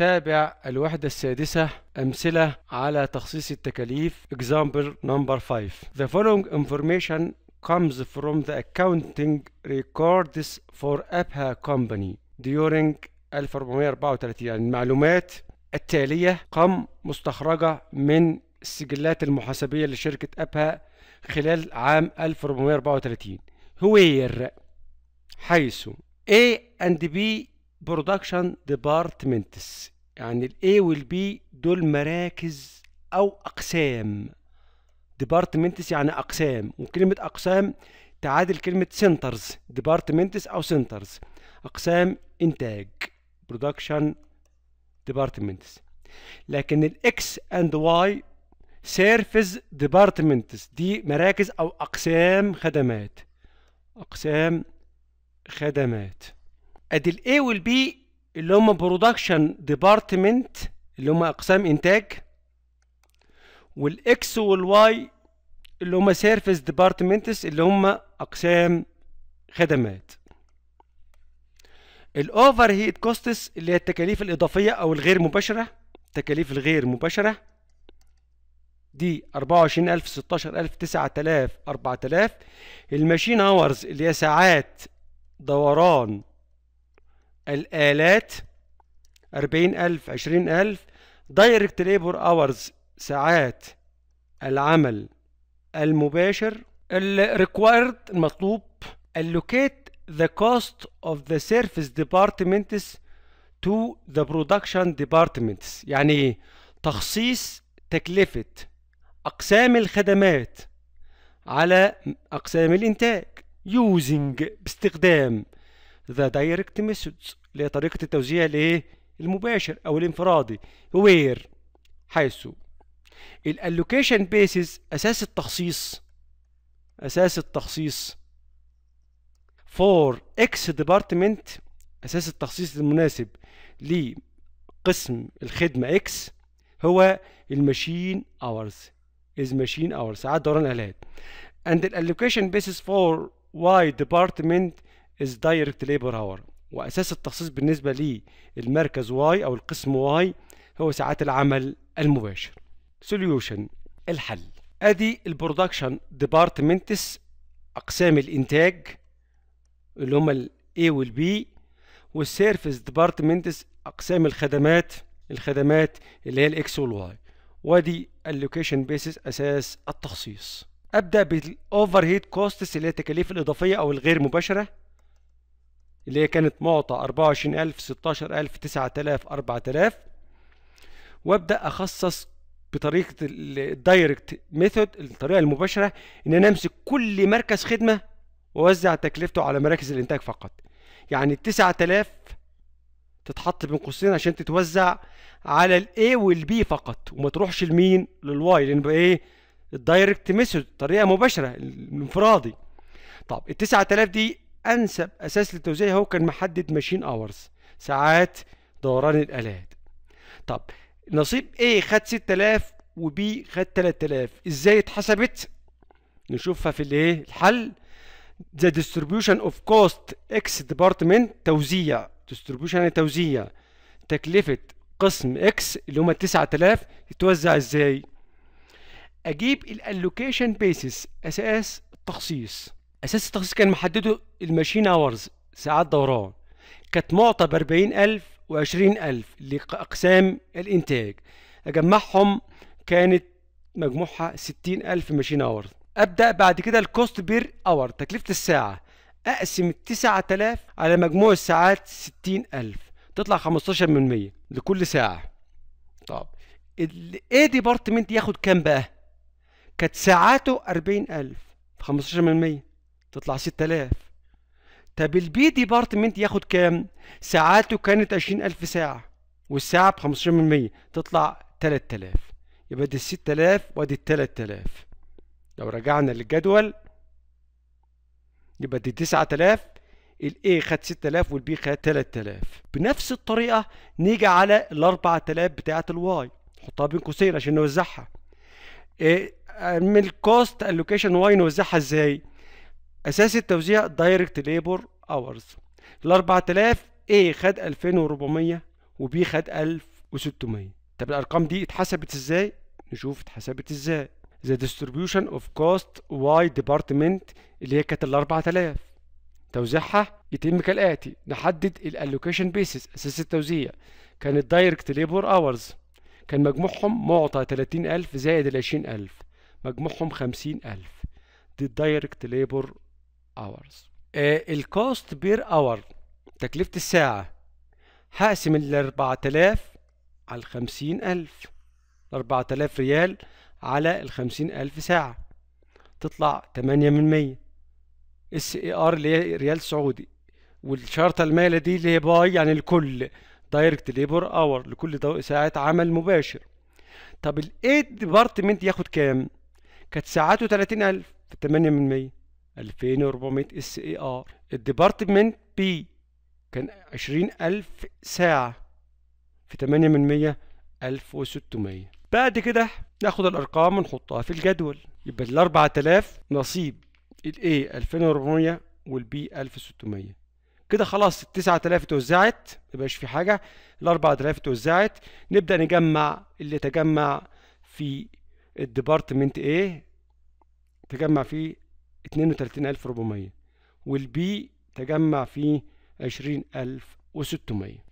تابع الوحدة السادسة أمثلة على تخصيص التكاليف example number 5 The following information comes from the accounting records for APHA company during 1434 يعني المعلومات التالية قم مستخرجة من السجلات المحاسبية لشركة أبها خلال عام 1434 هوير حيث A and B برودكشن ديبارتمنتس يعني الاي والبي دول مراكز او اقسام ديبارتمنتس يعني اقسام وكلمه اقسام تعادل كلمه سنترز ديبارتمنتس او سنترز اقسام انتاج برودكشن ديبارتمنتس لكن الاكس اند واي سيرفيس ديبارتمنتس دي مراكز او اقسام خدمات اقسام خدمات ادي الاي والبي اللي هم برودكشن ديبارتمنت اللي هم اقسام انتاج والاكس والواي اللي هم سيرفيس ديبارتمنتس اللي هم اقسام خدمات الاوفر هيت كوستس اللي هي التكاليف الاضافيه او الغير مباشره تكاليف الغير مباشره دي 24000 16000 9000 4000 الماشين اورز اللي هي ساعات دوران الآلات 40000 20000 دايركت ليبر اورز ساعات العمل المباشر الريكوايرد المطلوب اللوكيت ذا كوست اوف ذا سيرفيس ديبارتمنتس تو ذا برودكشن ديبارتمنتس يعني تخصيص تكلفة أقسام الخدمات على أقسام الإنتاج يوزنج باستخدام ذا دايركت ميثودز اللي هي طريقة التوزيع الايه المباشر أو الانفرادي وير حيث الالوكيشن بيسز أساس التخصيص أساس التخصيص فور اكس ديبارتمنت أساس التخصيص المناسب لقسم الخدمة اكس هو الماشين اورز is machine hours ساعات دوران الآلات and الالوكيشن allocation basis for Y department is direct labor hour وأساس التخصيص بالنسبة للمركز واي أو القسم واي هو ساعات العمل المباشر سوليوشن الحل ادي البرودكشن ديبارتمنتس اقسام الانتاج اللي هما الاي والبي والسيرفيس ديبارتمنتس اقسام الخدمات الخدمات اللي هي الاكس والواي وادي اللوكيشن بيسس اساس التخصيص ابدا بالاوفر هيد كوستس اللي هي التكاليف الاضافيه او الغير مباشره اللي هي كانت معطى 24000 16000 9000 4000 وابدا اخصص بطريقه الدايركت ميثود الطريقه المباشره ان انا امسك كل مركز خدمه واوزع تكلفته على مراكز الانتاج فقط يعني ال 9000 تتحط بين قوسين عشان تتوزع على الاي والبي فقط وما تروحش لمين للواي لان بقى ايه الدايركت ميثود طريقه مباشره الانفرادي طب ال 9000 دي أنسب أساس للتوزيع هو كان محدد ماشين أورز ساعات دوران الآلات طب نصيب A خد 6000 وبي خد 3000 إزاي اتحسبت؟ نشوفها في الإيه؟ الحل The distribution of cost X department توزيع distribution يعني توزيع تكلفة قسم X اللي هم 9000 يتوزع إزاي؟ أجيب الالوكيشن بيسس أساس التخصيص اساس التخصيص كان محدده الماشين اورز ساعات دوران كانت معطى ب 40000 و20000 لاقسام الانتاج اجمعهم كانت مجموعها 60000 ماشين اورز ابدا بعد كده الكوست بير اور تكلفه الساعه اقسم ال 9000 على مجموع الساعات 60000 تطلع 15 من 100 لكل ساعه طب الاي ديبارتمنت ياخد كام بقى كانت ساعاته 40000 15 من 100 تطلع 6000 طب البي ديبارتمنت ياخد كام ساعاته كانت 20000 ساعه والساعه ب 15% تطلع 3000 يبقى دي 6000 وادي 3000 لو رجعنا للجدول يبقى دي 9000 A خد 6000 B خد 3000 بنفس الطريقه نيجي على ال 4000 بتاعه الواي نحطها بين قوسين عشان نوزعها إيه من الكوست اللوكيشن واي نوزعها ازاي أساس التوزيع دايركت ليبر اورز ال 4000 A خد 2400 B خد 1600 طب الأرقام دي اتحسبت ازاي؟ نشوف اتحسبت ازاي the distribution of cost y department اللي هي كانت ال 4000 توزيعها يتم كالآتي نحدد الالوكيشن بيسز أساس التوزيع كان الدايركت labor اورز كان مجموعهم معطى 30000 زائد ال 20000 مجموعهم 50000 دي الدايركت ليبور hours الكوست بير اور تكلفة الساعة هقسم ال 4000 على ال 50000 4000 ريال على ال 50000 ساعة تطلع 8 من 100 اس اي ار اللي هي ريال سعودي والشرطة المالة دي اللي هي باي يعني الكل دايركت ليبر اور لكل ساعات عمل مباشر طب الايد ديبارتمنت ياخد كام؟ كانت ساعاته 30000 في 8 من 100 2400 اس اي ار الديبارتمنت بي كان 20000 ساعة في 8 من 100 1600 بعد كده ناخد الارقام ونحطها في الجدول يبقى ال 4000 نصيب ال A 2400 وال B 1600 كده خلاص ال 9000 اتوزعت مبقاش في حاجة ال 4000 اتوزعت نبدأ نجمع اللي تجمع في الديبارتمنت A تجمع في 32400 والبي تجمع فيه 20600